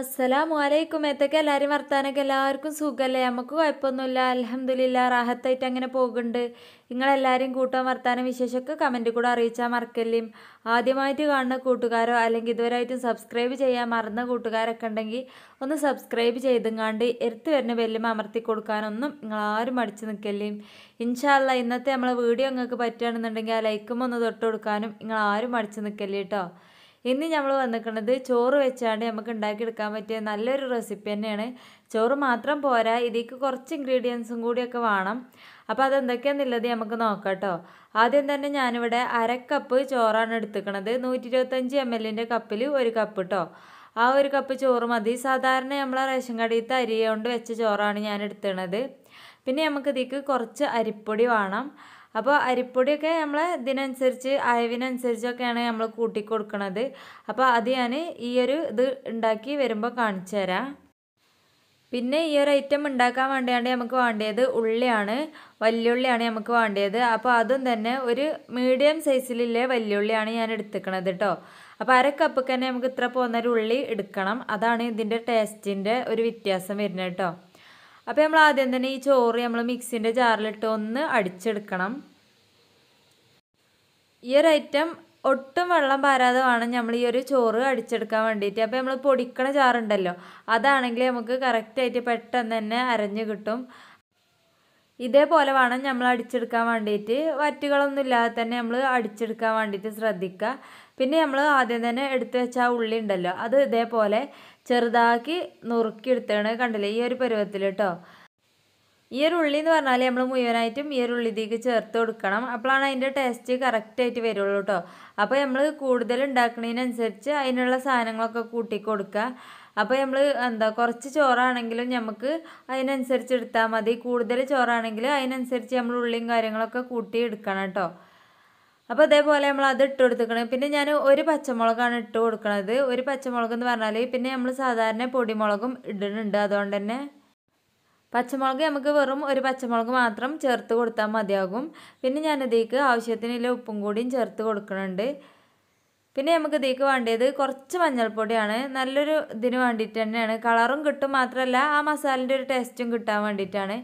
അസ്സലാമു അലൈക്കും ഏത്തൊക്കെ എല്ലാവരും വർത്താനൊക്കെ എല്ലാവർക്കും സുഖമല്ലേ നമുക്ക് കുഴപ്പമൊന്നുമില്ല അലഹമ്മദില്ല റാഹത്തായിട്ട് അങ്ങനെ പോകുന്നുണ്ട് നിങ്ങളെല്ലാവരും കൂട്ടാൻ വർത്താനം വിശേഷമൊക്കെ കമൻ്റ് കൂടെ അറിയിച്ചാൽ മറക്കല്ലേ ആദ്യമായിട്ട് കാണുന്ന കൂട്ടുകാരോ അല്ലെങ്കിൽ ഇതുവരായിട്ടും സബ്സ്ക്രൈബ് ചെയ്യാൻ മറന്ന കൂട്ടുകാരൊക്കെ ഉണ്ടെങ്കിൽ ഒന്ന് സബ്സ്ക്രൈബ് ചെയ്തെങ്ങാണ്ട് എരുത്ത് വരുന്ന വെല്ലും അമർത്തി കൊടുക്കാനൊന്നും നിങ്ങളാരും മടിച്ചു നിൽക്കല്ലേ ഇൻഷാല്ല ഇന്നത്തെ നമ്മളെ വീഡിയോ നിങ്ങൾക്ക് പറ്റുകയാണെന്നുണ്ടെങ്കിൽ ആ ലൈക്കും ഒന്ന് തൊട്ട് കൊടുക്കാനും നിങ്ങളാരും മടിച്ചു നിൽക്കല്ലേ കേട്ടോ ഇന്ന് നമ്മൾ വന്നിരിക്കുന്നത് ചോറ് വെച്ചാണ്ട് നമുക്ക് ഉണ്ടാക്കിയെടുക്കാൻ പറ്റിയ നല്ലൊരു റെസിപ്പി തന്നെയാണ് ചോറ് മാത്രം പോരാ ഇതിലേക്ക് കുറച്ച് ഇൻഗ്രീഡിയൻസും കൂടിയൊക്കെ വേണം അപ്പോൾ അതെന്തൊക്കെയാണെന്നുള്ളത് നമുക്ക് നോക്കാം കേട്ടോ ആദ്യം തന്നെ ഞാനിവിടെ അരക്കപ്പ് ചോറാണ് എടുത്തിരിക്കുന്നത് നൂറ്റി ഇരുപത്തഞ്ച് എം എല്ലിൻ്റെ കപ്പിൽ ഒരു കപ്പ് കേട്ടോ ആ ഒരു കപ്പ് ചോറ് മതി സാധാരണ നമ്മൾ റേഷൻ കടയിലത്തെ അരി കൊണ്ട് വെച്ച ചോറാണ് ഞാൻ എടുത്തിരുന്നത് പിന്നെ നമുക്ക് കുറച്ച് അരിപ്പൊടി വേണം അപ്പോൾ അരിപ്പൊടിയൊക്കെ നമ്മൾ ഇതിനനുസരിച്ച് അയവിനനുസരിച്ചൊക്കെയാണ് നമ്മൾ കൂട്ടി കൊടുക്കുന്നത് അപ്പോൾ അത് ഞാൻ ഈയൊരു ഇത് ഉണ്ടാക്കി വരുമ്പോൾ കാണിച്ചു തരാം പിന്നെ ഈ ഒരു ഐറ്റം ഉണ്ടാക്കാൻ വേണ്ടിയാണ് നമുക്ക് വേണ്ടത് ഉള്ളിയാണ് ഉള്ളിയാണ് നമുക്ക് വേണ്ടത് അപ്പോൾ അതും തന്നെ ഒരു മീഡിയം സൈസിലുള്ള ഉള്ളിയാണ് ഞാൻ എടുത്തിക്കണത് കേട്ടോ അപ്പോൾ അര കപ്പ് തന്നെ നമുക്ക് ഇത്ര പോകുന്നൊരു ഉള്ളി എടുക്കണം അതാണ് ഇതിൻ്റെ ടേസ്റ്റിൻ്റെ ഒരു വ്യത്യാസം വരുന്നത് കേട്ടോ അപ്പോൾ നമ്മൾ ആദ്യം തന്നെ ഈ ചോറ് നമ്മൾ മിക്സിൻ്റെ ജാറിലിട്ട് ഒന്ന് അടിച്ചെടുക്കണം ഈ ഒരു ഐറ്റം ഒട്ടും വെള്ളം പാരാതെ വേണം നമ്മൾ ഈ ഒരു ചോറ് അടിച്ചെടുക്കാൻ വേണ്ടിയിട്ട് അപ്പോൾ നമ്മൾ പൊടിക്കണ ചാറുണ്ടല്ലോ അതാണെങ്കിൽ നമുക്ക് കറക്റ്റായിട്ട് പെട്ടെന്ന് തന്നെ അരഞ്ഞു കിട്ടും ഇതേപോലെ വേണം നമ്മൾ അടിച്ചെടുക്കാൻ വേണ്ടിയിട്ട് വറ്റുകളൊന്നും ഇല്ലാതെ തന്നെ നമ്മൾ അടിച്ചെടുക്കാൻ വേണ്ടിയിട്ട് ശ്രദ്ധിക്കുക പിന്നെ നമ്മൾ ആദ്യം തന്നെ എടുത്തു വെച്ച ഉള്ളി ഉണ്ടല്ലോ അത് ഇതേപോലെ ചെറുതാക്കി നുറുക്കിയെടുത്താണ് കണ്ടില്ലേ ഈ ഒരു പരുവത്തിൽ കേട്ടോ ഈ ഒരു ഉള്ളി എന്ന് പറഞ്ഞാൽ നമ്മൾ മുഴുവനായിട്ടും ഈ ഒരു ഉള്ളിതേക്ക് ചേർത്ത് കൊടുക്കണം അപ്പോഴാണ് അതിൻ്റെ ടേസ്റ്റ് കറക്റ്റായിട്ട് വരുള്ളൂ കേട്ടോ അപ്പോൾ നമ്മൾ കൂടുതൽ ഉണ്ടാക്കുന്നതിനനുസരിച്ച് അതിനുള്ള സാധനങ്ങളൊക്കെ കൂട്ടി കൊടുക്കുക അപ്പോൾ നമ്മൾ എന്താ കുറച്ച് ചോറാണെങ്കിലും നമുക്ക് അതിനനുസരിച്ച് എടുത്താൽ മതി കൂടുതൽ ചോറാണെങ്കിൽ അതിനനുസരിച്ച് നമ്മൾ ഉള്ളിയും കാര്യങ്ങളൊക്കെ കൂട്ടി എടുക്കണം കേട്ടോ അപ്പോൾ അതേപോലെ നമ്മൾ അത് ഇട്ട് കൊടുത്തിക്കണം പിന്നെ ഞാൻ ഒരു പച്ചമുളകാണ് ഇട്ട് കൊടുക്കുന്നത് ഒരു പച്ചമുളക് എന്ന് പറഞ്ഞാൽ പിന്നെ നമ്മൾ സാധാരണ പൊടിമുളകും ഇടുന്നുണ്ട് അതുകൊണ്ട് തന്നെ പച്ചമുളക് നമുക്ക് വെറും ഒരു പച്ചമുളക് മാത്രം ചേർത്ത് കൊടുത്താൽ മതിയാകും പിന്നെ ഞാനതിലേക്ക് ആവശ്യത്തിനുള്ള ഉപ്പും കൂടിയും ചേർത്ത് കൊടുക്കുന്നുണ്ട് പിന്നെ നമുക്ക് ഇതേക്ക് വേണ്ടത് കുറച്ച് മഞ്ഞൾപ്പൊടിയാണ് നല്ലൊരു ഇതിന് വേണ്ടിയിട്ട് തന്നെയാണ് കളറും കിട്ടും മാത്രമല്ല ആ മസാലിൻ്റെ ഒരു ടേസ്റ്റും കിട്ടാൻ വേണ്ടിയിട്ടാണ്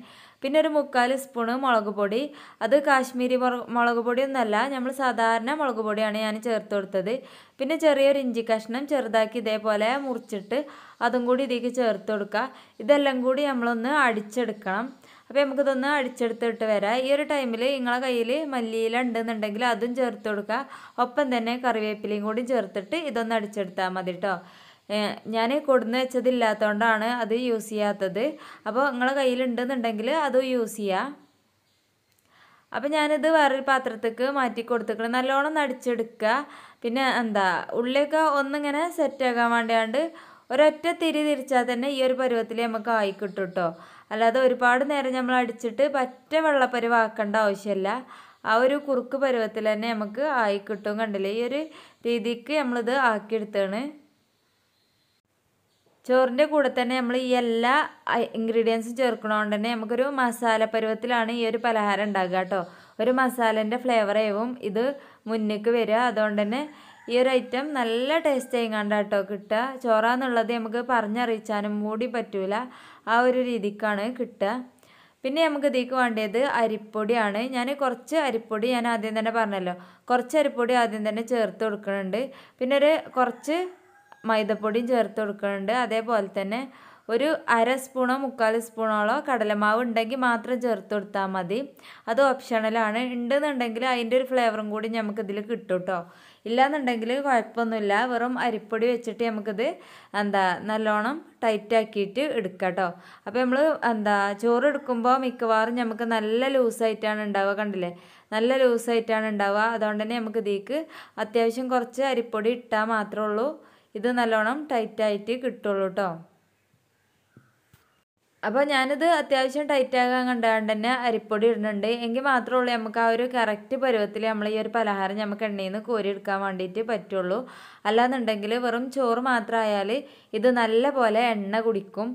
പിന്നെ ഒരു മുക്കാൽ സ്പൂണ് മുളക് പൊടി അത് കാശ്മീരി മുളക് പൊടിയൊന്നുമല്ല നമ്മൾ സാധാരണ മുളക് പൊടിയാണ് ഞാൻ ചേർത്ത് കൊടുത്തത് പിന്നെ ചെറിയൊരു ഇഞ്ചി കഷ്ണം ചെറുതാക്കി ഇതേപോലെ മുറിച്ചിട്ട് അതും കൂടി ഇതിലേക്ക് ചേർത്ത് കൊടുക്കുക ഇതെല്ലാം കൂടി നമ്മളൊന്ന് അടിച്ചെടുക്കണം അപ്പോൾ നമുക്കിതൊന്ന് അടിച്ചെടുത്തിട്ട് വരാം ഈ ഒരു ടൈമിൽ നിങ്ങളെ കയ്യിൽ മല്ലിയില ഉണ്ടെന്നുണ്ടെങ്കിൽ അതും ചേർത്ത് കൊടുക്കുക ഒപ്പം തന്നെ കറിവേപ്പിലയും കൂടി ചേർത്തിട്ട് ഇതൊന്ന് അടിച്ചെടുത്താൽ മതി കേട്ടോ ഞാൻ കൊടുന്ന് വെച്ചതില്ലാത്തതുകൊണ്ടാണ് അത് യൂസ് ചെയ്യാത്തത് അപ്പോൾ നിങ്ങളെ കയ്യിലുണ്ടെന്നുണ്ടെങ്കിൽ അത് യൂസ് ചെയ്യാം അപ്പോൾ ഞാനിത് വേറൊരു പാത്രത്തേക്ക് മാറ്റി കൊടുത്തേക്കണം നല്ലോണം നടിച്ചെടുക്കുക പിന്നെ എന്താ ഉള്ളിലൊക്കെ ഒന്നിങ്ങനെ സെറ്റാക്കാൻ വേണ്ടിയാണ്ട് ഒരൊറ്റ തിരി തിരിച്ചാൽ തന്നെ ഈ ഒരു പരുവത്തിൽ നമുക്ക് ആയി കിട്ടും കേട്ടോ അല്ലാതെ ഒരുപാട് നേരം നമ്മൾ അടിച്ചിട്ട് പറ്റ വെള്ളപ്പരുവാക്കേണ്ട ആവശ്യമില്ല ആ ഒരു കുറുക്ക് പരുവത്തിൽ തന്നെ നമുക്ക് ആയി കിട്ടും കണ്ടില്ലേ ഈ ഒരു രീതിക്ക് നമ്മളിത് ആക്കിയെടുത്താണ് ചോറിൻ്റെ കൂടെ തന്നെ നമ്മൾ ഈ എല്ലാ ഇൻഗ്രീഡിയൻസും ചേർക്കണോണ്ട് തന്നെ നമുക്കൊരു മസാല പരുവത്തിലാണ് ഈ ഒരു പലഹാരം ഉണ്ടാകുക കേട്ടോ ഒരു മസാലേൻ്റെ ഫ്ലേവറേവും ഇത് മുന്നേക്ക് വരിക അതുകൊണ്ട് തന്നെ ഈ ഒരു ഐറ്റം നല്ല ടേസ്റ്റ് ചെയ്യണ്ട കേട്ടോ കിട്ടുക ചോറാന്നുള്ളത് നമുക്ക് പറഞ്ഞറിയിച്ചാനും മൂടി പറ്റൂല ആ ഒരു രീതിക്കാണ് കിട്ടുക പിന്നെ നമുക്ക് ഇതിക്ക് വേണ്ടത് അരിപ്പൊടിയാണ് ഞാൻ കുറച്ച് അരിപ്പൊടി ഞാൻ ആദ്യം തന്നെ പറഞ്ഞല്ലോ കുറച്ച് അരിപ്പൊടി ആദ്യം തന്നെ ചേർത്ത് കൊടുക്കുന്നുണ്ട് പിന്നെ ഒരു കുറച്ച് മൈദപ്പൊടിയും ചേർത്ത് കൊടുക്കുന്നുണ്ട് അതേപോലെ തന്നെ ഒരു അര സ്പൂണോ മുക്കാൽ സ്പൂണോളോ കടലമാവ് ഉണ്ടെങ്കിൽ മാത്രം ചേർത്ത് കൊടുത്താൽ മതി അത് ഓപ്ഷണലാണ് ഉണ്ടെന്നുണ്ടെങ്കിൽ അതിൻ്റെ ഒരു ഫ്ലേവറും കൂടി നമുക്കിതിൽ കിട്ടും കേട്ടോ ഇല്ലയെന്നുണ്ടെങ്കിൽ കുഴപ്പമൊന്നുമില്ല വെറും അരിപ്പൊടി വെച്ചിട്ട് നമുക്കിത് എന്താ നല്ലോണം ടൈറ്റാക്കിയിട്ട് എടുക്കാം കേട്ടോ അപ്പോൾ നമ്മൾ എന്താ ചോറ് എടുക്കുമ്പോൾ മിക്കവാറും നമുക്ക് നല്ല ലൂസായിട്ടാണ് ഉണ്ടാവുക കണ്ടില്ലേ നല്ല ലൂസായിട്ടാണ് ഉണ്ടാവുക അതുകൊണ്ട് തന്നെ നമുക്ക് ഇതിലേക്ക് അത്യാവശ്യം കുറച്ച് അരിപ്പൊടി ഇട്ടാൽ മാത്രമേ ഉള്ളൂ ഇത് നല്ലോണം ടൈറ്റായിട്ട് കിട്ടുള്ളൂ കേട്ടോ അപ്പോൾ ഞാനിത് അത്യാവശ്യം ടൈറ്റാകാൻ കണ്ടാണ്ട് തന്നെ അരിപ്പൊടി ഇടുന്നുണ്ട് എങ്കിൽ മാത്രമേ ഉള്ളൂ നമുക്ക് ആ ഒരു കറക്റ്റ് പരുവത്തിൽ നമ്മൾ ഈ ഒരു പലഹാരം നമുക്ക് എണ്ണയിൽ നിന്ന് കോരിയെടുക്കാൻ വേണ്ടിയിട്ട് പറ്റുള്ളൂ അല്ലാന്നുണ്ടെങ്കിൽ വെറും ചോറ് മാത്രമായാൽ ഇത് നല്ല പോലെ എണ്ണ കുടിക്കും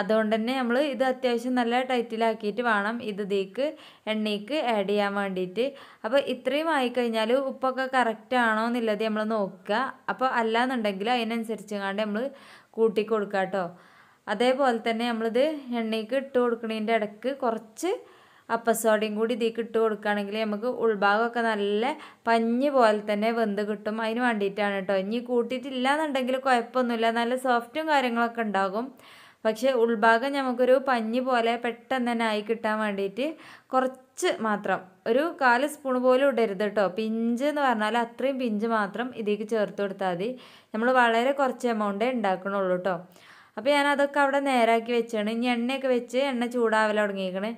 അതുകൊണ്ട് തന്നെ നമ്മൾ ഇത് അത്യാവശ്യം നല്ല ടൈറ്റിലാക്കിയിട്ട് വേണം ഇത് ഇതിലേക്ക് എണ്ണയ്ക്ക് ആഡ് ചെയ്യാൻ വേണ്ടിയിട്ട് അപ്പോൾ ഇത്രയും ആയിക്കഴിഞ്ഞാൽ ഉപ്പൊക്കെ കറക്റ്റ് ആണോ എന്നുള്ളത് നമ്മൾ നോക്കുക അപ്പോൾ അല്ലാന്നുണ്ടെങ്കിൽ അതിനനുസരിച്ച് കണ്ട് നമ്മൾ കൂട്ടി കൊടുക്കുക കേട്ടോ അതേപോലെ തന്നെ നമ്മളിത് എണ്ണയ്ക്ക് ഇട്ട് കൊടുക്കുന്നതിൻ്റെ ഇടയ്ക്ക് കുറച്ച് അപ്പസോഡയും കൂടി ഇതിലേക്ക് ഇട്ട് കൊടുക്കുകയാണെങ്കിൽ നമുക്ക് ഉൾഭാഗമൊക്കെ നല്ല പഞ്ഞ് പോലെ തന്നെ വെന്ത് കിട്ടും അതിന് വേണ്ടിയിട്ടാണ് കേട്ടോ ഇനി കൂട്ടിയിട്ടില്ല എന്നുണ്ടെങ്കിൽ കുഴപ്പമൊന്നുമില്ല നല്ല സോഫ്റ്റും കാര്യങ്ങളൊക്കെ ഉണ്ടാകും പക്ഷേ ഉൾഭാഗം നമുക്കൊരു പഞ്ഞി പോലെ പെട്ടെന്ന് തന്നെ ആയി കിട്ടാൻ വേണ്ടിയിട്ട് കുറച്ച് മാത്രം ഒരു കാല് സ്പൂൺ പോലും ഇടരുത് കേട്ടോ പിഞ്ച് എന്ന് പറഞ്ഞാൽ അത്രയും പിഞ്ച് മാത്രം ഇതിലേക്ക് ചേർത്ത് കൊടുത്താൽ മതി നമ്മൾ വളരെ കുറച്ച് എമൗണ്ടേ ഉണ്ടാക്കണുള്ളൂ കേട്ടോ അപ്പോൾ ഞാൻ അതൊക്കെ അവിടെ നേരാക്കി വെച്ചാണ് ഇനി എണ്ണയൊക്കെ വെച്ച് എണ്ണ ചൂടാവല തുടങ്ങിയിരിക്കണേ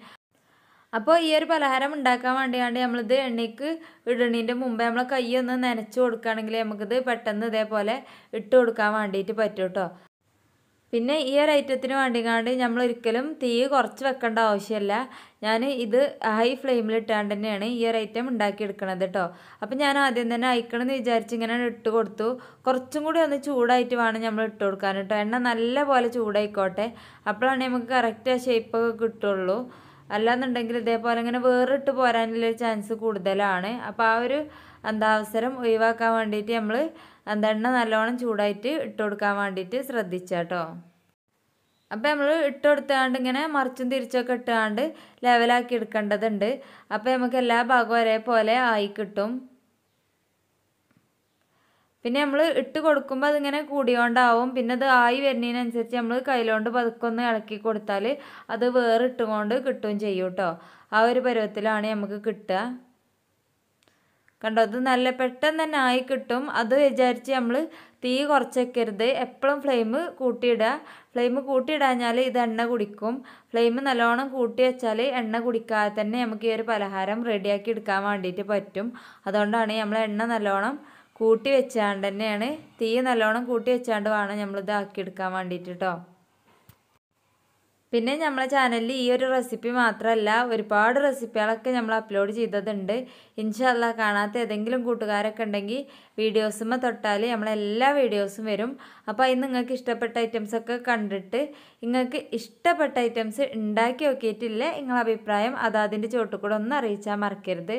അപ്പോൾ ഈ ഒരു പലഹാരം ഉണ്ടാക്കാൻ വേണ്ടിയാണ്ട് നമ്മളിത് എണ്ണയ്ക്ക് ഇടണീൻ്റെ മുമ്പേ നമ്മളെ കൈ ഒന്ന് നനച്ച് കൊടുക്കുകയാണെങ്കിൽ നമുക്കിത് പെട്ടെന്ന് ഇതേപോലെ ഇട്ട് കൊടുക്കാൻ വേണ്ടിയിട്ട് പറ്റും കേട്ടോ പിന്നെ ഈ ഒരു ഐറ്റത്തിന് വേണ്ടിങ്ങാണ്ട് നമ്മൾ ഒരിക്കലും തീ കുറച്ച് വെക്കേണ്ട ആവശ്യമില്ല ഞാൻ ഇത് ഹൈ ഫ്ലെയിമിൽ ഇട്ടാണ്ട് തന്നെയാണ് ഈ ഒരു ഐറ്റം ഉണ്ടാക്കിയെടുക്കണത് കേട്ടോ അപ്പം ഞാൻ ആദ്യം തന്നെ അയക്കണമെന്ന് വിചാരിച്ച് ഇങ്ങനെ ഇട്ട് കൊടുത്തു കുറച്ചും കൂടി ഒന്ന് ചൂടായിട്ട് വേണം നമ്മൾ ഇട്ട് കൊടുക്കാൻ കേട്ടോ എണ്ണ നല്ല പോലെ ചൂടായിക്കോട്ടെ അപ്പോഴാണ് നമുക്ക് കറക്റ്റ് ആ ഷേപ്പൊക്കെ കിട്ടുള്ളൂ അല്ലാന്നുണ്ടെങ്കിൽ ഇതേപോലെ ഇങ്ങനെ വേറിട്ട് പോരാനുള്ള ചാൻസ് കൂടുതലാണ് അപ്പോൾ ആ ഒരു എന്താ അവസരം ഒഴിവാക്കാൻ വേണ്ടിയിട്ട് നമ്മൾ എന്തെണ്ണ നല്ലോണം ചൂടായിട്ട് ഇട്ട് കൊടുക്കാൻ വേണ്ടിയിട്ട് ശ്രദ്ധിച്ചാട്ടോ അപ്പോൾ നമ്മൾ ഇട്ട് കൊടുത്താണ്ട് ഇങ്ങനെ മറിച്ചും തിരിച്ചൊക്കെ ഇട്ടാണ്ട് ലെവലാക്കി എടുക്കേണ്ടതുണ്ട് അപ്പോൾ നമുക്ക് എല്ലാ ഭാഗവും ഒരേപോലെ ആയി കിട്ടും പിന്നെ നമ്മൾ ഇട്ട് കൊടുക്കുമ്പോൾ അതിങ്ങനെ കൂടിയോണ്ടാവും പിന്നെ അത് ആയി വരുന്നതിനനുസരിച്ച് നമ്മൾ കയ്യിലോണ്ട് പതുക്കൊന്ന് ഇളക്കി കൊടുത്താൽ അത് വേറിട്ടുകൊണ്ട് കിട്ടുകയും ചെയ്യും കേട്ടോ ആ ഒരു പരുവത്തിലാണ് നമുക്ക് കിട്ടുക കണ്ടോ അത് നല്ല പെട്ടെന്ന് തന്നെ ആയി കിട്ടും അത് വിചാരിച്ച് നമ്മൾ തീ കുറച്ചേക്കരുത് എപ്പോഴും ഫ്ലെയിം കൂട്ടിയിടുക ഫ്ലെയിം കൂട്ടിയിടാഞ്ഞാൽ ഇത് എണ്ണ കുടിക്കും ഫ്ലെയിം നല്ലോണം കൂട്ടി വെച്ചാൽ എണ്ണ കുടിക്കാതെ തന്നെ നമുക്ക് ഈ ഒരു പലഹാരം റെഡിയാക്കി എടുക്കാൻ വേണ്ടിയിട്ട് പറ്റും അതുകൊണ്ടാണ് നമ്മൾ എണ്ണ നല്ലോണം കൂട്ടി വെച്ചാണ്ട് തന്നെയാണ് തീ നല്ലോണം കൂട്ടി വെച്ചാണ്ട് വേണം നമ്മളിത് ആക്കിയെടുക്കാൻ വേണ്ടിയിട്ട് കേട്ടോ പിന്നെ നമ്മളെ ചാനലിൽ ഈ ഒരു റെസിപ്പി മാത്രമല്ല ഒരുപാട് റെസിപ്പികളൊക്കെ നമ്മൾ അപ്ലോഡ് ചെയ്തതുണ്ട് ഇൻഷല്ല കാണാത്ത ഏതെങ്കിലും കൂട്ടുകാരൊക്കെ ഉണ്ടെങ്കിൽ വീഡിയോസുമ്മ തൊട്ടാൽ നമ്മളെല്ലാ വീഡിയോസും വരും അപ്പോൾ അതിന് നിങ്ങൾക്ക് ഇഷ്ടപ്പെട്ട ഐറ്റംസൊക്കെ കണ്ടിട്ട് നിങ്ങൾക്ക് ഇഷ്ടപ്പെട്ട ഐറ്റംസ് ഉണ്ടാക്കി നോക്കിയിട്ടില്ല നിങ്ങളെ അഭിപ്രായം അതാതിൻ്റെ ചോട്ടുകൂടെ ഒന്ന് അറിയിച്ചാൽ മറക്കരുത്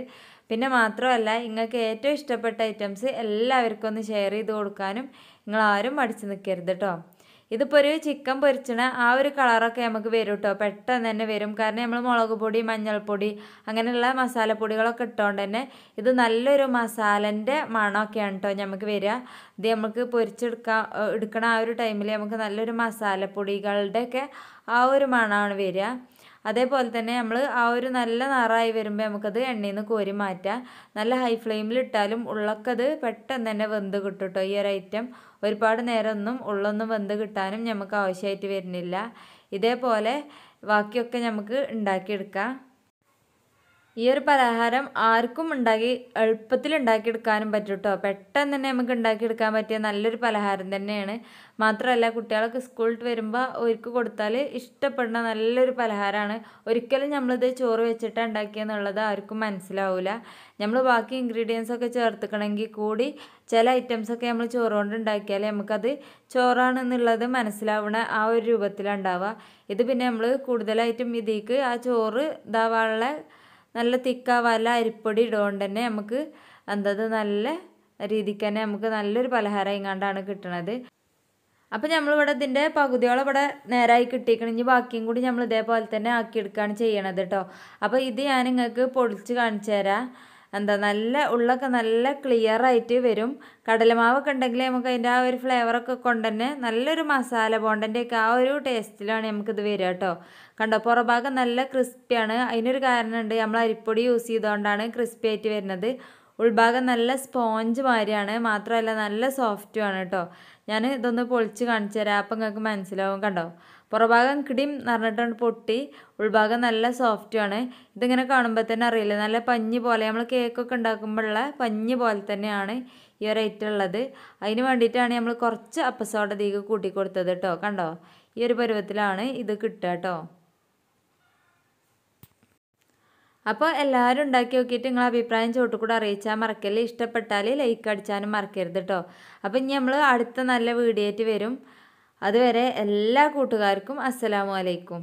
പിന്നെ മാത്രമല്ല നിങ്ങൾക്ക് ഏറ്റവും ഇഷ്ടപ്പെട്ട ഐറ്റംസ് എല്ലാവർക്കും ഒന്ന് ഷെയർ ചെയ്ത് കൊടുക്കാനും നിങ്ങളാരും മടിച്ചു നിൽക്കരുത് കേട്ടോ ഇതിപ്പോൾ ഒരു ചിക്കൻ പൊരിച്ചണ ആ ഒരു കളറൊക്കെ നമുക്ക് വരും കേട്ടോ പെട്ടെന്ന് തന്നെ വരും കാരണം നമ്മൾ മുളക് പൊടി മഞ്ഞൾപ്പൊടി അങ്ങനെയുള്ള മസാലപ്പൊടികളൊക്കെ ഇട്ടുകൊണ്ട് തന്നെ ഇത് നല്ലൊരു മസാലൻ്റെ മണമൊക്കെയാണ് കേട്ടോ നമുക്ക് വരിക ഇത് നമുക്ക് പൊരിച്ചെടുക്കാൻ എടുക്കണ ആ ഒരു ടൈമിൽ നമുക്ക് നല്ലൊരു മസാലപ്പൊടികളുടെയൊക്കെ ആ ഒരു മണമാണ് വരിക അതേപോലെ തന്നെ നമ്മൾ ആ ഒരു നല്ല നാറായി വരുമ്പോൾ നമുക്കത് എണ്ണയിൽ നിന്ന് കോരി മാറ്റാം നല്ല ഹൈ ഫ്ലെയിമിൽ ഇട്ടാലും ഉള്ളക്കത് പെട്ടെന്ന് തന്നെ വെന്ത് കിട്ടും കേട്ടോ ഈ ഒരു ഐറ്റം ഒരുപാട് നേരമൊന്നും ഉള്ളൊന്നും വെന്ത് കിട്ടാനും നമുക്ക് ആവശ്യമായിട്ട് വരുന്നില്ല ഇതേപോലെ ബാക്കിയൊക്കെ നമുക്ക് ഉണ്ടാക്കിയെടുക്കാം ഈ ഒരു പലഹാരം ആർക്കും ഉണ്ടാക്കി എളുപ്പത്തിൽ ഉണ്ടാക്കിയെടുക്കാനും പറ്റും കേട്ടോ പെട്ടെന്ന് തന്നെ നമുക്ക് ഉണ്ടാക്കിയെടുക്കാൻ പറ്റിയ നല്ലൊരു പലഹാരം തന്നെയാണ് മാത്രമല്ല കുട്ടികളൊക്കെ സ്കൂളിൽ വരുമ്പോൾ ഒരുക്ക് കൊടുത്താൽ ഇഷ്ടപ്പെടുന്ന നല്ലൊരു പലഹാരമാണ് ഒരിക്കലും നമ്മളിത് ചോറ് വെച്ചിട്ട് ഉണ്ടാക്കിയെന്നുള്ളത് ആർക്കും മനസ്സിലാവില്ല നമ്മൾ ബാക്കി ഇൻഗ്രീഡിയൻസ് ഒക്കെ ചേർത്തുക്കണമെങ്കിൽ കൂടി ചില ഐറ്റംസൊക്കെ നമ്മൾ കൊണ്ട് ഉണ്ടാക്കിയാൽ നമുക്കത് ചോറാണെന്നുള്ളത് മനസ്സിലാവണ ആ ഒരു രൂപത്തിലുണ്ടാവുക ഇത് പിന്നെ നമ്മൾ കൂടുതലായിട്ടും ഇതിക്ക് ആ ചോറ് ഇതാവാനുള്ള നല്ല തിക്കാവല്ല അരിപ്പൊടി ഇടുകൊണ്ട് തന്നെ നമുക്ക് എന്തത് നല്ല രീതിക്ക് തന്നെ നമുക്ക് നല്ലൊരു പലഹാരം ഇങ്ങാണ്ടാണ് കിട്ടണത് അപ്പം നമ്മളിവിടെ ഇതിൻ്റെ പകുതിയോളം ഇവിടെ നേരായി കിട്ടിയിരിക്കണം ഇനി ബാക്കിയും കൂടി നമ്മൾ ഇതേപോലെ തന്നെ ആക്കിയെടുക്കുകയാണ് ചെയ്യണത് കേട്ടോ അപ്പോൾ ഇത് ഞാൻ നിങ്ങൾക്ക് പൊളിച്ച് കാണിച്ചു തരാം എന്താ നല്ല ഉള്ളൊക്കെ നല്ല ക്ലിയർ ആയിട്ട് വരും കടലമാവൊക്കെ ഉണ്ടെങ്കിൽ നമുക്ക് അതിൻ്റെ ആ ഒരു ഫ്ലേവറൊക്കെ കൊണ്ടുതന്നെ നല്ലൊരു മസാല ഒക്കെ ആ ഒരു ടേസ്റ്റിലാണ് നമുക്കിത് വരിക കേട്ടോ കണ്ടോ പുറഭാഗം നല്ല ക്രിസ്പിയാണ് അതിനൊരു കാരണമുണ്ട് നമ്മൾ അരിപ്പൊടി യൂസ് ചെയ്തുകൊണ്ടാണ് ക്രിസ്പി ആയിട്ട് വരുന്നത് ഉൾഭാഗം നല്ല സ്പോഞ്ച് മാതിരിയാണ് മാത്രമല്ല നല്ല സോഫ്റ്റുമാണ് കേട്ടോ ഞാൻ ഇതൊന്ന് പൊളിച്ച് കാണിച്ചു തരാം അപ്പം നിങ്ങൾക്ക് മനസ്സിലാവും കണ്ടോ പുറഭാഗം കിടിം നിറഞ്ഞിട്ടുണ്ട് പൊട്ടി ഉൾഭാഗം നല്ല സോഫ്റ്റുമാണ് ഇതിങ്ങനെ കാണുമ്പോൾ തന്നെ അറിയില്ല നല്ല പഞ്ഞ് പോലെ നമ്മൾ കേക്കൊക്കെ ഉണ്ടാക്കുമ്പോഴുള്ള പഞ്ഞ് പോലെ തന്നെയാണ് ഈ ഒരു ഐറ്റം ഉള്ളത് അതിന് വേണ്ടിയിട്ടാണ് നമ്മൾ കുറച്ച് അപ്പസോട തീക്ക് കൂട്ടി കേട്ടോ കണ്ടോ ഈ ഒരു പരുവത്തിലാണ് ഇത് കിട്ടുക കേട്ടോ അപ്പോൾ എല്ലാവരും ഉണ്ടാക്കി നോക്കിയിട്ട് നിങ്ങൾ അഭിപ്രായം ചോട്ടുകൂടെ അറിയിച്ചാൽ മറക്കല്ലേ ഇഷ്ടപ്പെട്ടാൽ ലൈക്ക് അടിച്ചാലും മറക്കരുത് കേട്ടോ അപ്പോൾ ഇനി നമ്മൾ അടുത്ത നല്ല വീഡിയോ ആയിട്ട് വരും അതുവരെ എല്ലാ കൂട്ടുകാർക്കും അസ്സലാമു അലൈക്കും